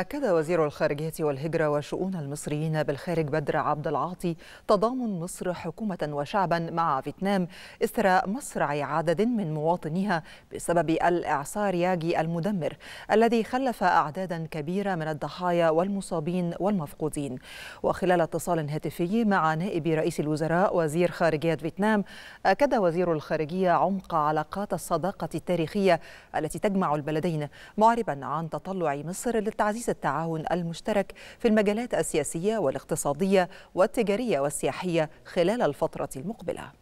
أكد وزير الخارجية والهجرة وشؤون المصريين بالخارج بدر عبد العاطي تضامن مصر حكومة وشعبا مع فيتنام إثر مصرع عدد من مواطنيها بسبب الإعصار ياجي المدمر الذي خلف أعدادا كبيرة من الضحايا والمصابين والمفقودين وخلال اتصال هاتفي مع نائب رئيس الوزراء وزير خارجية فيتنام أكد وزير الخارجية عمق علاقات الصداقة التاريخية التي تجمع البلدين معربا عن تطلع مصر للتعزيز تعزيز التعاون المشترك في المجالات السياسية والاقتصادية والتجارية والسياحية خلال الفترة المقبلة